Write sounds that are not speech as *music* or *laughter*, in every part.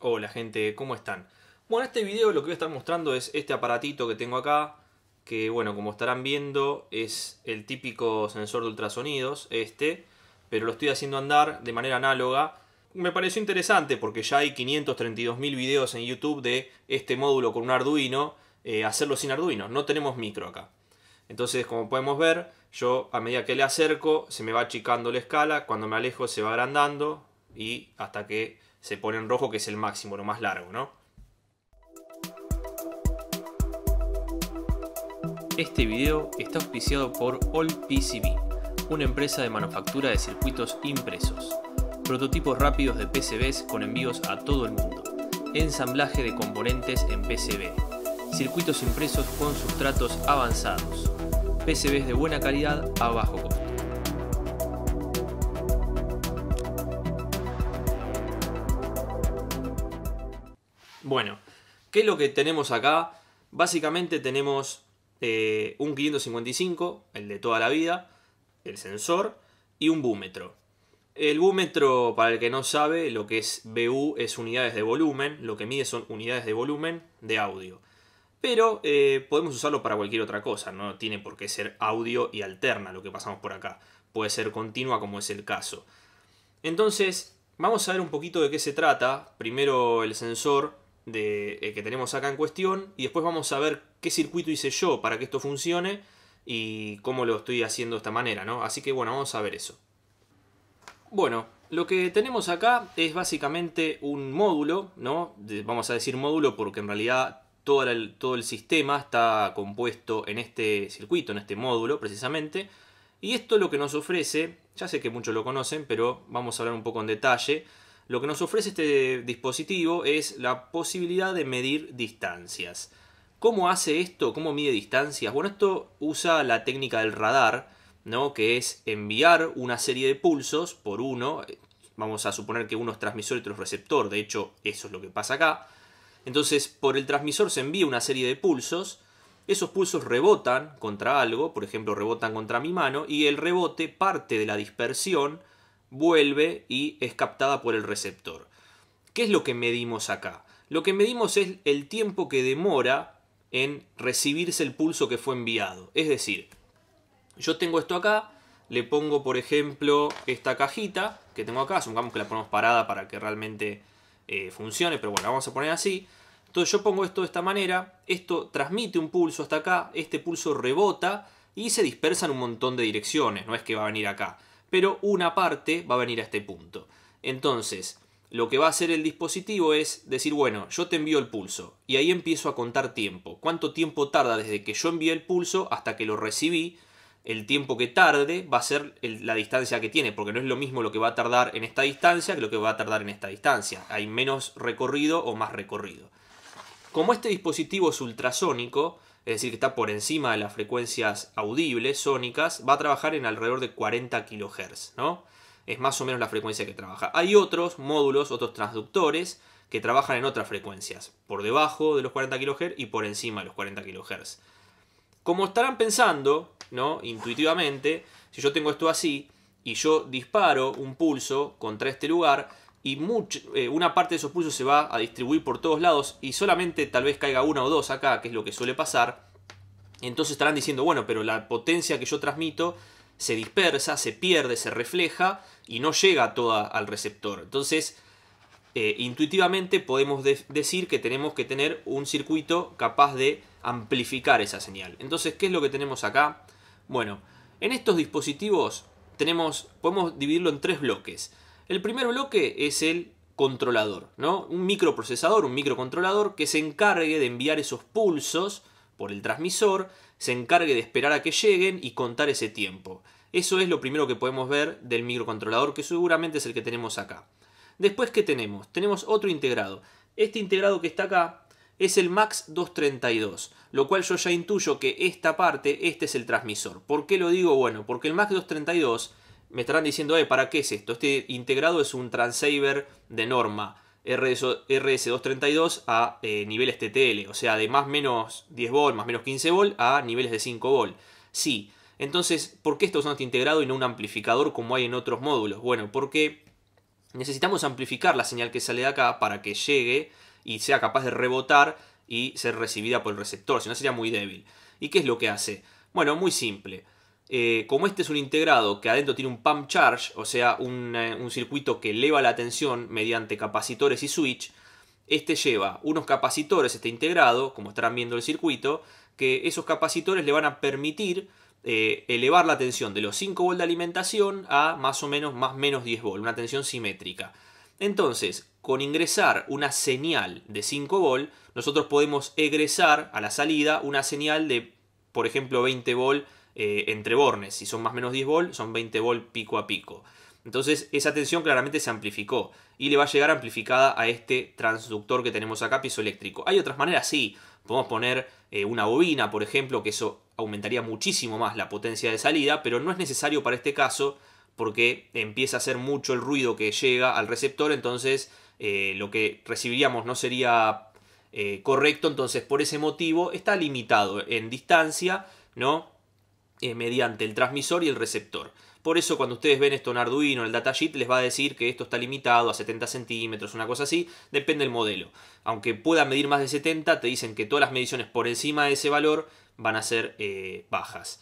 Hola gente, ¿cómo están? Bueno, en este video lo que voy a estar mostrando es este aparatito que tengo acá, que bueno, como estarán viendo, es el típico sensor de ultrasonidos, este, pero lo estoy haciendo andar de manera análoga. Me pareció interesante porque ya hay 532.000 videos en YouTube de este módulo con un Arduino, eh, hacerlo sin Arduino, no tenemos micro acá. Entonces, como podemos ver, yo a medida que le acerco, se me va achicando la escala, cuando me alejo se va agrandando y hasta que se pone en rojo, que es el máximo, lo más largo, ¿no? Este video está auspiciado por AllPCB, una empresa de manufactura de circuitos impresos. Prototipos rápidos de PCBs con envíos a todo el mundo. Ensamblaje de componentes en PCB. Circuitos impresos con sustratos avanzados. PCBs de buena calidad a bajo costo. Bueno, ¿qué es lo que tenemos acá? Básicamente tenemos eh, un 555, el de toda la vida, el sensor y un búmetro. El búmetro, para el que no sabe, lo que es BU es unidades de volumen, lo que mide son unidades de volumen de audio. Pero eh, podemos usarlo para cualquier otra cosa, no tiene por qué ser audio y alterna lo que pasamos por acá. Puede ser continua como es el caso. Entonces, vamos a ver un poquito de qué se trata. Primero el sensor, eh, que tenemos acá en cuestión y después vamos a ver qué circuito hice yo para que esto funcione y cómo lo estoy haciendo de esta manera, ¿no? Así que bueno, vamos a ver eso. Bueno, lo que tenemos acá es básicamente un módulo, ¿no? Vamos a decir módulo porque en realidad todo el, todo el sistema está compuesto en este circuito, en este módulo precisamente. Y esto lo que nos ofrece, ya sé que muchos lo conocen, pero vamos a hablar un poco en detalle, lo que nos ofrece este dispositivo es la posibilidad de medir distancias. ¿Cómo hace esto? ¿Cómo mide distancias? Bueno, esto usa la técnica del radar, ¿no? que es enviar una serie de pulsos por uno. Vamos a suponer que uno es transmisor y otro es receptor, de hecho eso es lo que pasa acá. Entonces, por el transmisor se envía una serie de pulsos, esos pulsos rebotan contra algo, por ejemplo, rebotan contra mi mano, y el rebote parte de la dispersión vuelve y es captada por el receptor. ¿Qué es lo que medimos acá? Lo que medimos es el tiempo que demora en recibirse el pulso que fue enviado. Es decir, yo tengo esto acá, le pongo por ejemplo esta cajita que tengo acá, supongamos que la ponemos parada para que realmente eh, funcione, pero bueno, la vamos a poner así. Entonces yo pongo esto de esta manera, esto transmite un pulso hasta acá, este pulso rebota y se dispersa en un montón de direcciones, no es que va a venir acá pero una parte va a venir a este punto. Entonces, lo que va a hacer el dispositivo es decir, bueno, yo te envío el pulso y ahí empiezo a contar tiempo. ¿Cuánto tiempo tarda desde que yo envié el pulso hasta que lo recibí? El tiempo que tarde va a ser la distancia que tiene, porque no es lo mismo lo que va a tardar en esta distancia que lo que va a tardar en esta distancia. Hay menos recorrido o más recorrido. Como este dispositivo es ultrasónico, es decir, que está por encima de las frecuencias audibles, sónicas, va a trabajar en alrededor de 40 kHz, ¿no? Es más o menos la frecuencia que trabaja. Hay otros módulos, otros transductores, que trabajan en otras frecuencias, por debajo de los 40 kHz y por encima de los 40 kHz. Como estarán pensando, ¿no? Intuitivamente, si yo tengo esto así y yo disparo un pulso contra este lugar, y eh, una parte de esos pulsos se va a distribuir por todos lados y solamente tal vez caiga una o dos acá, que es lo que suele pasar, entonces estarán diciendo, bueno, pero la potencia que yo transmito se dispersa, se pierde, se refleja y no llega toda al receptor. Entonces, eh, intuitivamente podemos decir que tenemos que tener un circuito capaz de amplificar esa señal. Entonces, ¿qué es lo que tenemos acá? Bueno, en estos dispositivos tenemos, podemos dividirlo en tres bloques. El primer bloque es el controlador, ¿no? Un microprocesador, un microcontrolador que se encargue de enviar esos pulsos por el transmisor, se encargue de esperar a que lleguen y contar ese tiempo. Eso es lo primero que podemos ver del microcontrolador, que seguramente es el que tenemos acá. Después, ¿qué tenemos? Tenemos otro integrado. Este integrado que está acá es el MAX 232, lo cual yo ya intuyo que esta parte, este es el transmisor. ¿Por qué lo digo? Bueno, porque el MAX 232 me estarán diciendo, eh, ¿para qué es esto? Este integrado es un transceiver de norma RS232 a eh, niveles TTL, o sea, de más menos 10 volt, más menos 15 volt a niveles de 5 v Sí, entonces, ¿por qué esto es este integrado y no un amplificador como hay en otros módulos? Bueno, porque necesitamos amplificar la señal que sale de acá para que llegue y sea capaz de rebotar y ser recibida por el receptor, si no sería muy débil. ¿Y qué es lo que hace? Bueno, muy simple eh, como este es un integrado que adentro tiene un pump charge, o sea, eh, un, circuito que eleva la tensión mediante capacitores y switch, este lleva unos capacitores, este integrado, como estarán viendo el circuito, que esos capacitores le van a permitir eh, elevar la tensión de los 5 volts de alimentación a más o menos más menos 10 volts, una tensión simétrica. Entonces, con ingresar una señal de 5 v nosotros podemos egresar a la salida una señal de, por ejemplo, 20 v eh, entre bornes. Si son más o menos 10 volt, son 20 volt pico a pico. Entonces esa tensión claramente se amplificó y le va a llegar amplificada a este transductor que tenemos acá eléctrico. Hay otras maneras, sí. Podemos poner eh, una bobina, por ejemplo, que eso aumentaría muchísimo más la potencia de salida, pero no es necesario para este caso porque empieza a ser mucho el ruido que llega al receptor, entonces eh, lo que recibiríamos no sería correcto, entonces por ese motivo está limitado en distancia, ¿no? Eh, mediante el transmisor y el receptor. Por eso cuando ustedes ven esto en Arduino, en el datasheet, les va a decir que esto está limitado a 70 centímetros, una cosa así, depende del modelo. Aunque pueda medir más de 70, te dicen que todas las mediciones por encima de ese valor van a ser eh, bajas.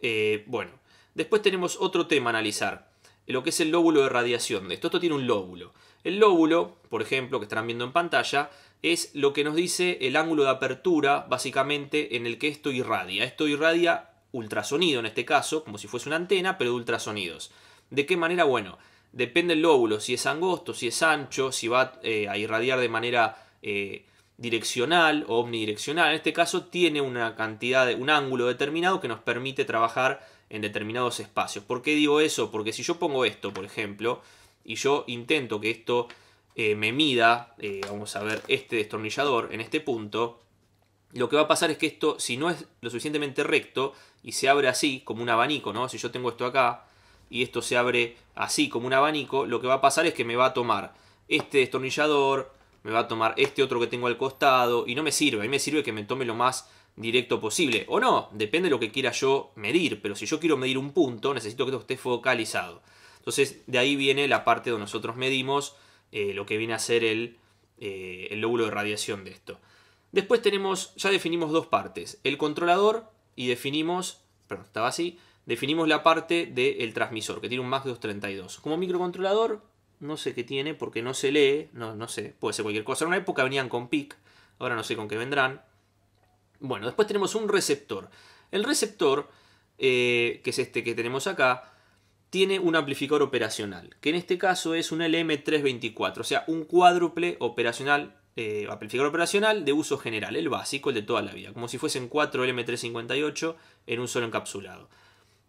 Eh, bueno, después tenemos otro tema a analizar, lo que es el lóbulo de radiación esto. Esto tiene un lóbulo. El lóbulo, por ejemplo, que estarán viendo en pantalla, es lo que nos dice el ángulo de apertura, básicamente, en el que esto irradia. Esto irradia ultrasonido en este caso, como si fuese una antena, pero de ultrasonidos. ¿De qué manera? Bueno, depende el lóbulo, si es angosto, si es ancho, si va eh, a irradiar de manera eh, direccional o omnidireccional. En este caso tiene una cantidad, de, un ángulo determinado que nos permite trabajar en determinados espacios. ¿Por qué digo eso? Porque si yo pongo esto, por ejemplo, y yo intento que esto eh, me mida, vamos a ver, este destornillador en este punto, lo que va a pasar es que esto, si no es lo suficientemente recto y se abre así, como un abanico, ¿no? Si yo tengo esto acá y esto se abre así, como un abanico, lo que va a pasar es que me va a tomar este destornillador, me va a tomar este otro que tengo al costado y no me sirve. A mí me sirve que me tome lo más directo posible. O no, depende de lo que quiera yo medir. Pero si yo quiero medir un punto, necesito que esto esté focalizado. Entonces, de ahí viene la parte donde nosotros medimos eh, lo que viene a ser el eh, lóbulo de radiación de esto. Después tenemos, ya definimos dos partes, el controlador y definimos, perdón, estaba así, definimos la parte del transmisor, que tiene un MAX 232. Como microcontrolador, no sé qué tiene porque no se lee, no, sé, puede ser cualquier cosa. En una época venían con PIC, ahora no sé con qué vendrán. Bueno, después tenemos un receptor. El receptor, eh, que es este que tenemos acá, tiene un amplificador operacional, que en este caso es un LM324, o sea, un cuádruple operacional eh, amplificador operacional de uso general, el básico, el de toda la vida, como si fuesen 4 LM358 en un solo encapsulado.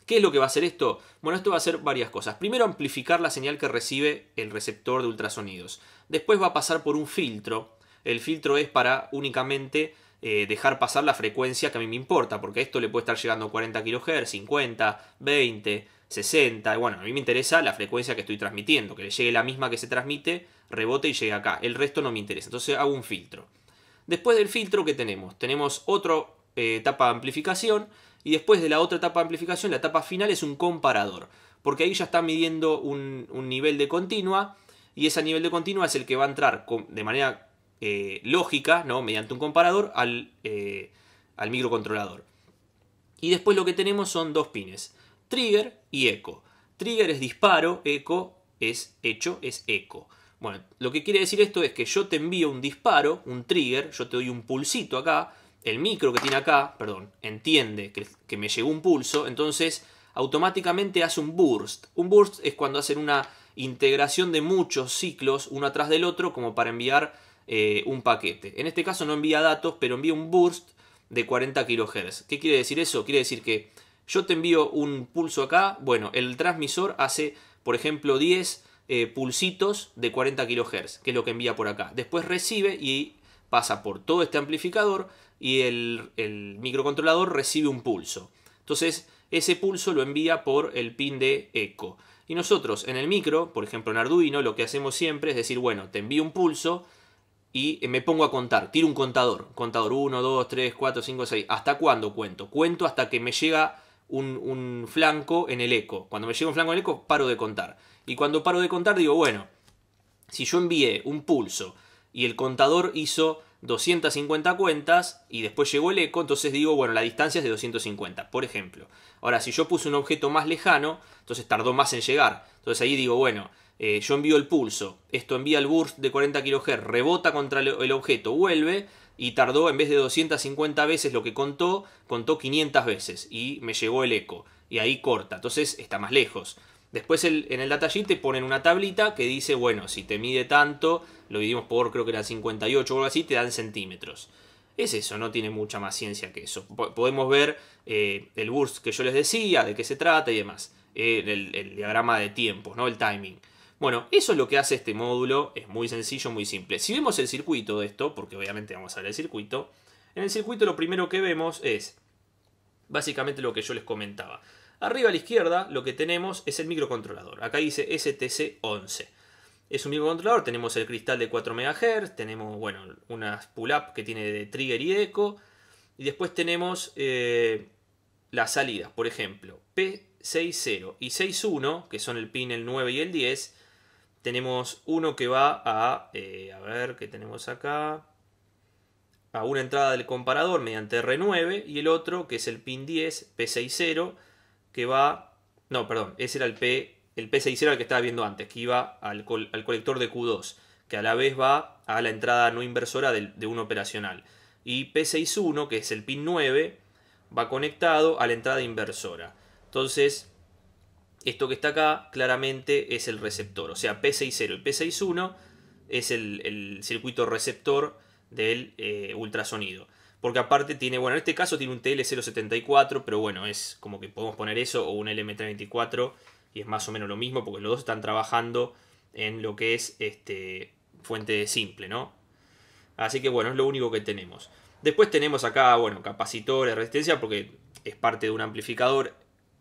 ¿Qué es lo que va a hacer esto? Bueno, esto va a hacer varias cosas. Primero, amplificar la señal que recibe el receptor de ultrasonidos. Después va a pasar por un filtro. El filtro es para únicamente eh, dejar pasar la frecuencia que a mí me importa, porque esto le puede estar llegando 40 kHz, 50, 20, 60. bueno, a mí me interesa la frecuencia que estoy transmitiendo, que le llegue la misma que se transmite, rebote y llegue acá. El resto no me interesa, entonces hago un filtro. Después del filtro, ¿qué tenemos? Tenemos otra eh, etapa de amplificación y después de la otra etapa de amplificación, la etapa final es un comparador, porque ahí ya está midiendo un, nivel de continua y ese nivel de continua es el que va a entrar de manera eh, lógica, ¿no? mediante un comparador, al, eh, al microcontrolador. Y después lo que tenemos son dos pines. Trigger, eco. Trigger es disparo, eco es hecho, es eco. Bueno, lo que quiere decir esto es que yo te envío un disparo, un trigger, yo te doy un pulsito acá, el micro que tiene acá, perdón, entiende que, me llegó un pulso, entonces automáticamente hace un burst. Un burst es cuando hacen una integración de muchos ciclos uno atrás del otro como para enviar eh, un paquete. En este caso no envía datos, pero envía un burst de 40 kHz. ¿Qué quiere decir eso? Quiere decir que yo te envío un pulso acá, bueno, el transmisor hace, por ejemplo, 10 eh, pulsitos de 40 kHz, que es lo que envía por acá. Después recibe y pasa por todo este amplificador y el, el microcontrolador recibe un pulso. Entonces, ese pulso lo envía por el pin de eco. Y nosotros en el micro, por ejemplo en Arduino, lo que hacemos siempre es decir, bueno, te envío un pulso y me pongo a contar, tiro un contador, contador 1, 2, 3, 4, 5, 6, ¿hasta cuándo cuento? Cuento hasta que me llega un, flanco en el eco. Cuando me llega un flanco en el eco, paro de contar. Y cuando paro de contar, digo, bueno, si yo envié un pulso y el contador hizo 250 cuentas y después llegó el eco, entonces digo, bueno, la distancia es de 250, por ejemplo. Ahora, si yo puse un objeto más lejano, entonces tardó más en llegar. Entonces ahí digo, bueno, eh, yo envío el pulso, esto envía el burst de 40 kHz, rebota contra el objeto, vuelve, y tardó en vez de 250 veces lo que contó, contó 500 veces y me llegó el eco y ahí corta, entonces está más lejos. Después en el datasheet te ponen una tablita que dice, bueno, si te mide tanto, lo dividimos por creo que era 58 o algo así, te dan centímetros. Es eso, no tiene mucha más ciencia que eso. Podemos ver eh, el burst que yo les decía, de qué se trata y demás. Eh, el, diagrama de tiempos, ¿no? El timing. Bueno, eso es lo que hace este módulo, es muy sencillo, muy simple. Si vemos el circuito de esto, porque obviamente vamos a ver el circuito, en el circuito lo primero que vemos es básicamente lo que yo les comentaba. Arriba a la izquierda lo que tenemos es el microcontrolador. Acá dice STC11. Es un microcontrolador, tenemos el cristal de 4 MHz, tenemos bueno, unas pull-up que tiene de trigger y eco. Y después tenemos eh, las salidas, por ejemplo, P60 y 61, que son el pin el 9 y el 10, tenemos uno que va a, eh, a ver, ¿qué tenemos acá? A una entrada del comparador mediante R9 y el otro que es el pin 10, P60, que va, no, perdón, ese era el, P, el P60 al que estaba viendo antes, que iba al, colector de Q2, que a la vez va a la entrada no inversora de, de un operacional. Y P61, que es el pin 9, va conectado a la entrada inversora. Entonces, esto que está acá claramente es el receptor, o sea, P60 y P61 es el, circuito receptor del eh, ultrasonido. Porque aparte tiene, bueno, en este caso tiene un TL074, pero bueno, es como que podemos poner eso o un LM324 y es más o menos lo mismo porque los dos están trabajando en lo que es este, fuente simple, ¿no? Así que bueno, es lo único que tenemos. Después tenemos acá, bueno, capacitores, resistencia, porque es parte de un amplificador.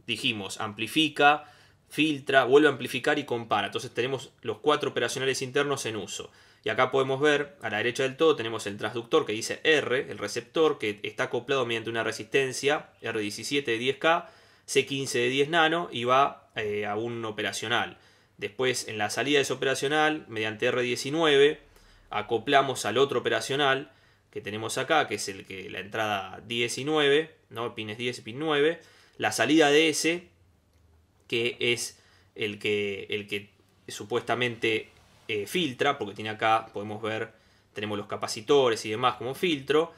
Dijimos, amplifica, filtra, vuelve a amplificar y compara. Entonces tenemos los cuatro operacionales internos en uso. Y acá podemos ver, a la derecha del todo, tenemos el transductor que dice R, el receptor, que está acoplado mediante una resistencia R17 de 10K, C15 de 10 nano y va eh, a un operacional. Después, en la salida de ese operacional, mediante R19, acoplamos al otro operacional que tenemos acá, que es el que la entrada 19, ¿no? pines 10 y pin 9, la salida de ese que es el que, el que supuestamente eh, filtra, porque tiene acá, podemos ver, tenemos los capacitores y demás como filtro.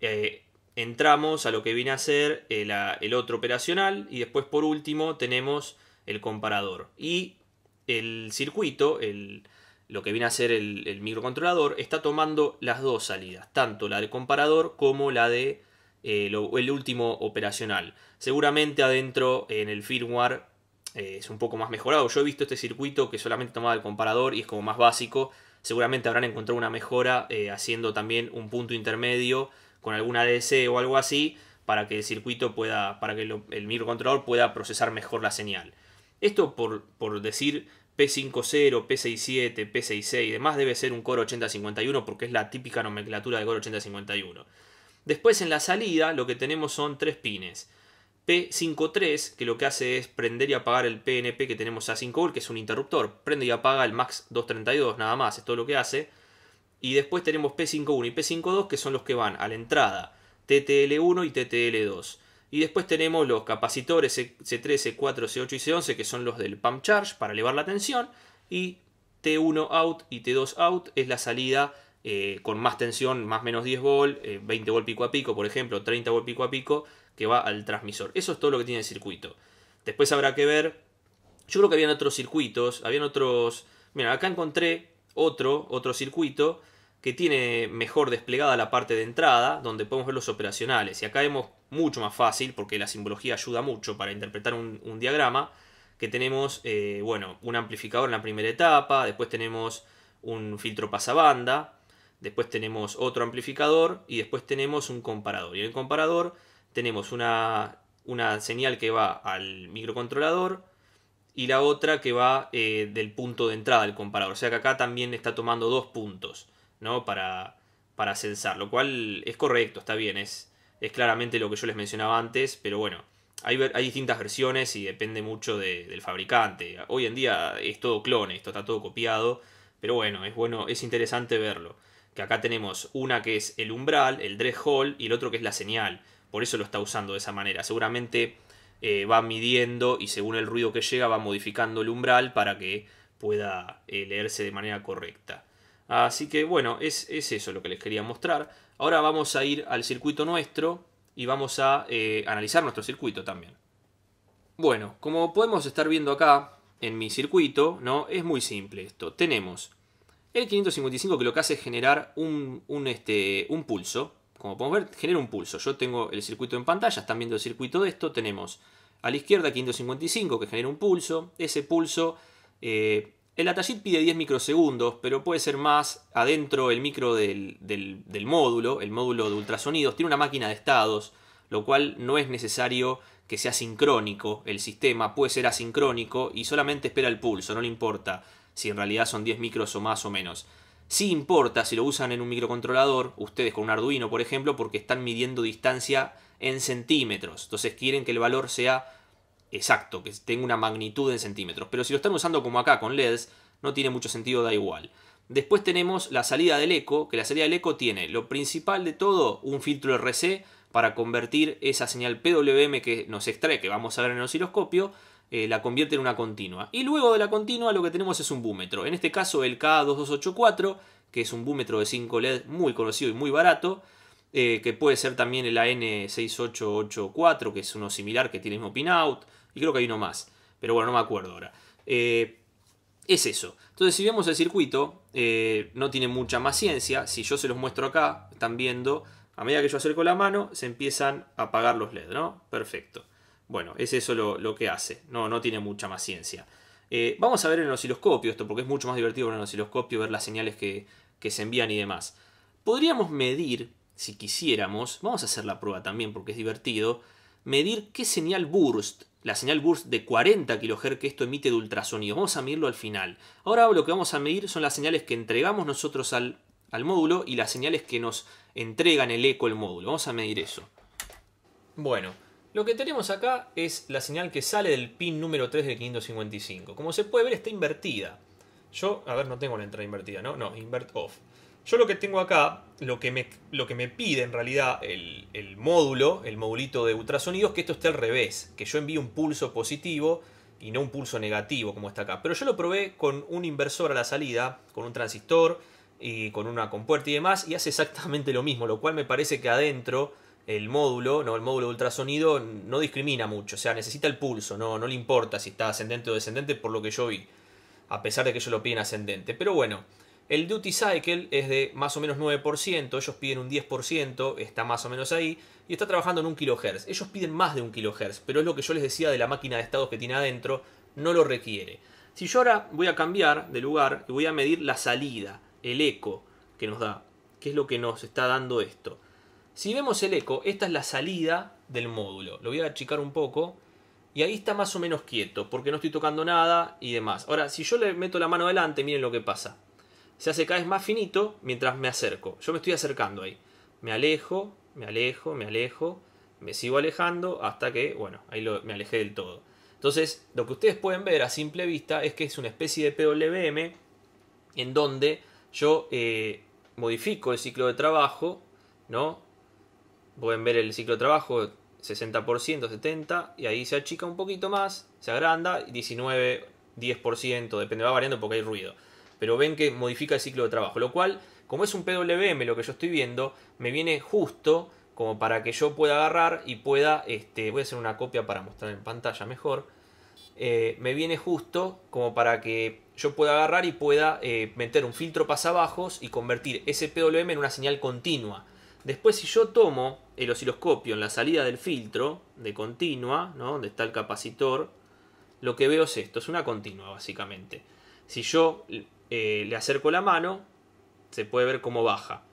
Eh, entramos a lo que viene a ser eh, el, otro operacional y después por último tenemos el comparador. Y el circuito, lo que viene a ser el, microcontrolador, está tomando las dos salidas, tanto la del comparador como la de el último operacional. Seguramente adentro en el firmware eh, es un poco más mejorado. Yo he visto este circuito que solamente tomaba el comparador y es como más básico. Seguramente habrán encontrado una mejora eh, haciendo también un punto intermedio con alguna ADC o algo así para que el circuito pueda, para que el microcontrolador pueda procesar mejor la señal. Esto por, por decir P50, P67, P66 y demás debe ser un Core 8051 porque es la típica nomenclatura de Core 8051. Después en la salida lo que tenemos son tres pines. P53, que lo que hace es prender y apagar el PNP que tenemos a 5V, que es un interruptor. Prende y apaga el MAX 232, nada más, es todo lo que hace. Y después tenemos P51 y P52, que son los que van a la entrada TTL1 y TTL2. Y después tenemos los capacitores C3, C4, C8 y C11, que son los del pump charge para elevar la tensión. Y T1 out y T2 out es la salida eh, con más tensión, más menos 10 volt, 20 eh, volt pico a pico, por ejemplo, 30 volt pico a pico, que va al transmisor. Eso es todo lo que tiene el circuito. Después habrá que ver. Yo creo que habían otros circuitos, habían otros. Mira, acá encontré otro, otro circuito que tiene mejor desplegada la parte de entrada, donde podemos ver los operacionales. Y acá vemos mucho más fácil, porque la simbología ayuda mucho para interpretar un, diagrama, que tenemos, eh, bueno, un amplificador en la primera etapa, después tenemos un filtro pasabanda, después tenemos otro amplificador y después tenemos un comparador. Y en el comparador tenemos una, señal que va al microcontrolador y la otra que va eh, del punto de entrada del comparador. O sea que acá también está tomando dos puntos ¿no? para, para censar, lo cual es correcto, está bien, es, es claramente lo que yo les mencionaba antes, pero bueno. Hay, hay distintas versiones y depende mucho del fabricante. Hoy en día es todo clone, esto está todo copiado, pero bueno, es bueno, es interesante verlo. Que acá tenemos una que es el umbral, el threshold y el otro que es la señal por eso lo está usando de esa manera. Seguramente eh, va midiendo y según el ruido que llega va modificando el umbral para que pueda eh, leerse de manera correcta. Así que bueno, es, eso lo que les quería mostrar. Ahora vamos a ir al circuito nuestro y vamos a eh, analizar nuestro circuito también. Bueno, como podemos estar viendo acá en mi circuito, ¿no? es muy simple esto. Tenemos el 555 que lo que hace es generar un, este, un pulso, como podemos ver, genera un pulso. Yo tengo el circuito en pantalla, están viendo el circuito de esto. Tenemos a la izquierda 555 que genera un pulso. Ese pulso, eh, el Atallit pide 10 microsegundos, pero puede ser más adentro el micro del, del módulo, el módulo de ultrasonidos. Tiene una máquina de estados, lo cual no es necesario que sea sincrónico el sistema, puede ser asincrónico y solamente espera el pulso, no le importa si en realidad son 10 micros o más o menos. Sí importa si lo usan en un microcontrolador, ustedes con un Arduino, por ejemplo, porque están midiendo distancia en centímetros. Entonces quieren que el valor sea exacto, que tenga una magnitud en centímetros. Pero si lo están usando como acá con LEDs, no tiene mucho sentido, da igual. Después tenemos la salida del eco, que la salida del eco tiene lo principal de todo, un filtro RC para convertir esa señal PWM que nos extrae, que vamos a ver en el osciloscopio, eh, la convierte en una continua. Y luego de la continua lo que tenemos es un búmetro. En este caso el K2284, que es un búmetro de 5 LED muy conocido y muy barato, eh, que puede ser también el AN6884, que es uno similar, que tiene el mismo pinout, y creo que hay uno más, pero bueno, no me acuerdo ahora. Eh, es eso. Entonces, si vemos el circuito, no tiene mucha más ciencia. Si yo se los muestro acá, están viendo, a medida que yo acerco la mano, se empiezan a apagar los LED, ¿no? Perfecto. Bueno, es eso lo, que hace, no, no tiene mucha más ciencia. Eh, vamos a ver en el osciloscopio esto, porque es mucho más divertido en el osciloscopio ver las señales que, se envían y demás. Podríamos medir, si quisiéramos, vamos a hacer la prueba también porque es divertido, medir qué señal burst, la señal burst de 40 kHz que esto emite de ultrasonido. Vamos a medirlo al final. Ahora lo que vamos a medir son las señales que entregamos nosotros al, al módulo y las señales que nos entregan el eco el módulo. Vamos a medir eso. Bueno, lo que tenemos acá es la señal que sale del pin número 3 del 555. Como se puede ver, está invertida. Yo, a ver, no tengo la entrada invertida, ¿no? No, invert off. Yo lo que tengo acá, lo que me, lo que me pide en realidad el, módulo, el modulito de ultrasonido, es que esto esté al revés, que yo envíe un pulso positivo y no un pulso negativo como está acá. Pero yo lo probé con un inversor a la salida, con un transistor y con una compuerta y demás, y hace exactamente lo mismo, lo cual me parece que adentro el módulo, ¿no? el módulo de ultrasonido no discrimina mucho, o sea, necesita el pulso, no, no le importa si está ascendente o descendente por lo que yo vi, a pesar de que ellos lo piden ascendente. Pero bueno, el duty cycle es de más o menos 9%, ellos piden un 10%, está más o menos ahí, y está trabajando en un kilohertz. Ellos piden más de un kilohertz, pero es lo que yo les decía de la máquina de estados que tiene adentro, no lo requiere. Si yo ahora voy a cambiar de lugar y voy a medir la salida, el eco que nos da, qué es lo que nos está dando esto. Si vemos el eco, esta es la salida del módulo. Lo voy a achicar un poco. Y ahí está más o menos quieto, porque no estoy tocando nada y demás. Ahora, si yo le meto la mano adelante, miren lo que pasa. Se hace cada vez más finito mientras me acerco. Yo me estoy acercando ahí. Me alejo, me alejo, me alejo. Me sigo alejando hasta que, bueno, ahí me alejé del todo. Entonces, lo que ustedes pueden ver a simple vista es que es una especie de PWM en donde yo eh, modifico el ciclo de trabajo, ¿no? pueden ver el ciclo de trabajo 60%, 70%, y ahí se achica un poquito más, se agranda, 19, 10%, depende, va variando porque hay ruido. Pero ven que modifica el ciclo de trabajo, lo cual, como es un PWM lo que yo estoy viendo, me viene justo como para que yo pueda agarrar y pueda, este, voy a hacer una copia para mostrar en pantalla mejor, eh, me viene justo como para que yo pueda agarrar y pueda eh, meter un filtro pasabajos y convertir ese PWM en una señal continua. Después si yo tomo el osciloscopio en la salida del filtro de continua, donde está el capacitor, lo que veo es esto, es una continua básicamente. Si yo eh, le acerco la mano, se puede ver cómo baja.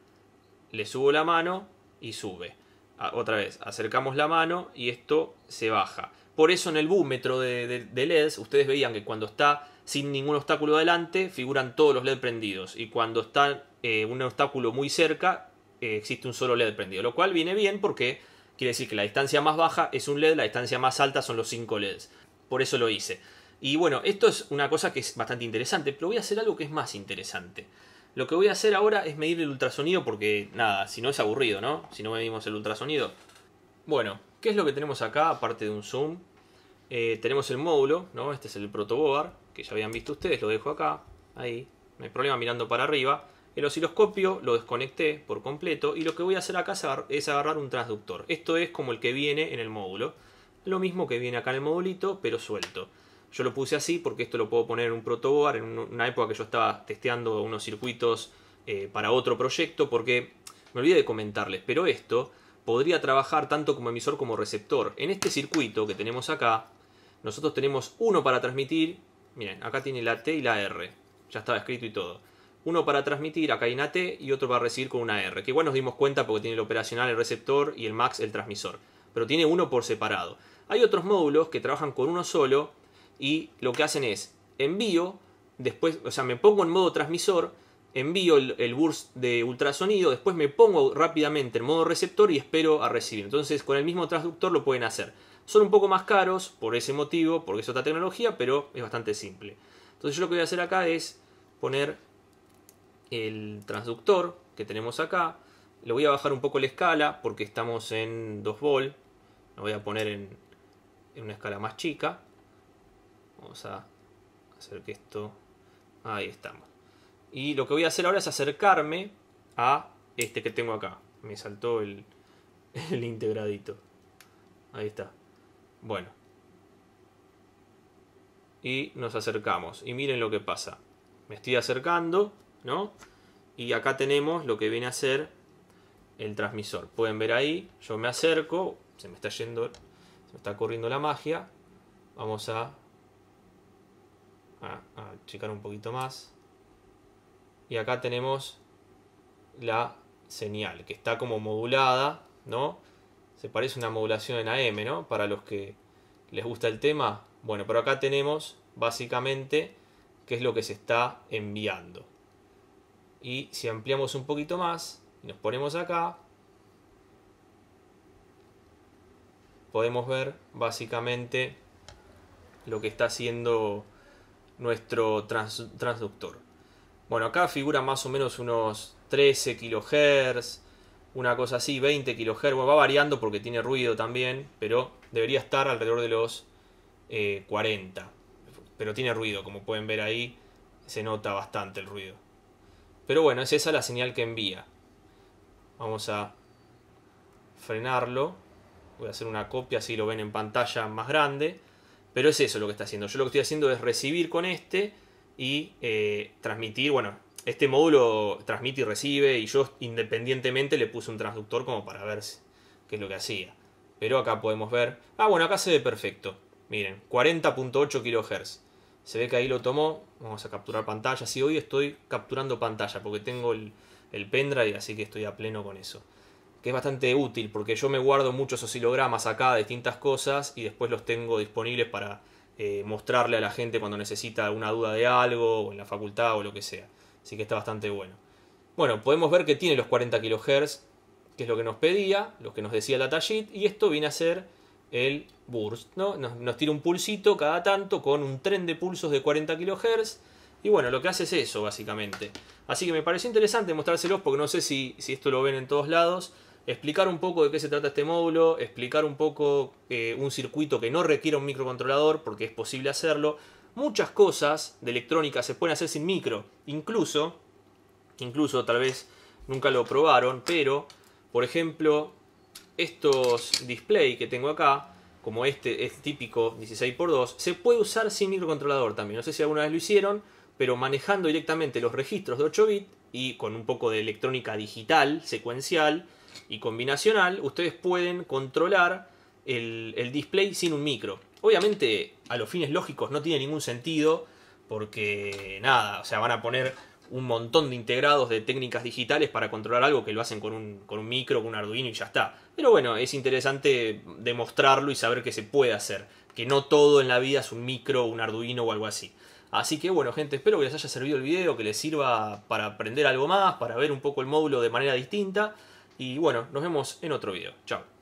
Le subo la mano y sube. Ah, otra vez, acercamos la mano y esto se baja. Por eso en el búmetro de, de, LEDs ustedes veían que cuando está sin ningún obstáculo adelante, figuran todos los LEDs prendidos y cuando está eh, un obstáculo muy cerca eh, existe un solo LED prendido, lo cual viene bien porque quiere decir que la distancia más baja es un LED, la distancia más alta son los 5 LEDs. Por eso lo hice. Y bueno, esto es una cosa que es bastante interesante, pero voy a hacer algo que es más interesante. Lo que voy a hacer ahora es medir el ultrasonido porque, nada, si no es aburrido, ¿no? Si no medimos el ultrasonido. Bueno, ¿qué es lo que tenemos acá aparte de un zoom? Eh, tenemos el módulo, ¿no? Este es el protoboard, que ya habían visto ustedes, lo dejo acá, ahí. No hay problema mirando para arriba. El osciloscopio lo desconecté por completo y lo que voy a hacer acá es agarrar un transductor. Esto es como el que viene en el módulo. Lo mismo que viene acá en el modulito, pero suelto. Yo lo puse así porque esto lo puedo poner en un protoboard, en una época que yo estaba testeando unos circuitos eh, para otro proyecto, porque me olvidé de comentarles, pero esto podría trabajar tanto como emisor como receptor. En este circuito que tenemos acá, nosotros tenemos uno para transmitir, miren, acá tiene la T y la R, ya estaba escrito y todo uno para transmitir a una T y otro para recibir con una R, que igual nos dimos cuenta porque tiene el operacional el receptor y el max el transmisor, pero tiene uno por separado. Hay otros módulos que trabajan con uno solo y lo que hacen es envío, después, o sea, me pongo en modo transmisor, envío el, el burst de ultrasonido, después me pongo rápidamente en modo receptor y espero a recibir. Entonces con el mismo transductor lo pueden hacer. Son un poco más caros por ese motivo, porque es otra tecnología, pero es bastante simple. Entonces yo lo que voy a hacer acá es poner el transductor que tenemos acá. Le voy a bajar un poco la escala porque estamos en 2 v Lo voy a poner en, una escala más chica. Vamos a hacer que esto... Ahí estamos. Y lo que voy a hacer ahora es acercarme a este que tengo acá. Me saltó el, *laughs* el integradito. Ahí está. Bueno. Y nos acercamos. Y miren lo que pasa. Me estoy acercando. Y acá tenemos lo que viene a ser el transmisor. Pueden ver ahí, yo me acerco, se me está yendo, se está corriendo la magia. Vamos a, a, checar un poquito más. Y acá tenemos la señal, que está como modulada, ¿no? Se parece a una modulación en AM, ¿no? Para los que les gusta el tema. Bueno, pero acá tenemos básicamente qué es lo que se está enviando. Y si ampliamos un poquito más y nos ponemos acá, podemos ver básicamente lo que está haciendo nuestro transductor. Bueno, acá figura más o menos unos 13 kHz, una cosa así, 20 kHz. va variando porque tiene ruido también, pero debería estar alrededor de los 40. Eh, pero tiene ruido, como pueden ver ahí, se nota bastante el ruido. Pero bueno, es esa la señal que envía. Vamos a frenarlo. Voy a hacer una copia, así lo ven en pantalla más grande. Pero es eso lo que está haciendo. Yo lo que estoy haciendo es recibir con este y eh, transmitir. Bueno, este módulo transmite y recibe y yo independientemente le puse un transductor como para ver qué es lo que hacía. Pero acá podemos ver... Ah, bueno, acá se ve perfecto. Miren, 40.8 kHz. Se ve que ahí lo tomó. Vamos a capturar pantalla. Sí, hoy estoy capturando pantalla porque tengo el, el pendrive, así que estoy a pleno con eso. Que es bastante útil porque yo me guardo muchos oscilogramas acá de distintas cosas y después los tengo disponibles para eh, mostrarle a la gente cuando necesita alguna duda de algo o en la facultad o lo que sea. Así que está bastante bueno. Bueno, podemos ver que tiene los 40 kHz, que es lo que nos pedía, lo que nos decía el datasheet, y esto viene a ser el burst. ¿no? Nos, tira un pulsito cada tanto con un tren de pulsos de 40 kHz. Y bueno, lo que hace es eso, básicamente. Así que me pareció interesante mostrárselos porque no sé si, esto lo ven en todos lados. Explicar un poco de qué se trata este módulo, explicar un poco eh, un circuito que no requiere un microcontrolador porque es posible hacerlo. Muchas cosas de electrónica se pueden hacer sin micro. Incluso, incluso tal vez nunca lo probaron, pero por ejemplo, estos display que tengo acá, como este es este típico 16x2, se puede usar sin microcontrolador también. No sé si alguna vez lo hicieron, pero manejando directamente los registros de 8 bits y con un poco de electrónica digital, secuencial y combinacional, ustedes pueden controlar el, el display sin un micro. Obviamente, a los fines lógicos no tiene ningún sentido, porque nada, o sea, van a poner un montón de integrados de técnicas digitales para controlar algo que lo hacen con un, micro, con un Arduino y ya está. Pero bueno, es interesante demostrarlo y saber que se puede hacer, que no todo en la vida es un micro, un Arduino o algo así. Así que bueno gente, espero que les haya servido el video, que les sirva para aprender algo más, para ver un poco el módulo de manera distinta. Y bueno, nos vemos en otro video. Chao.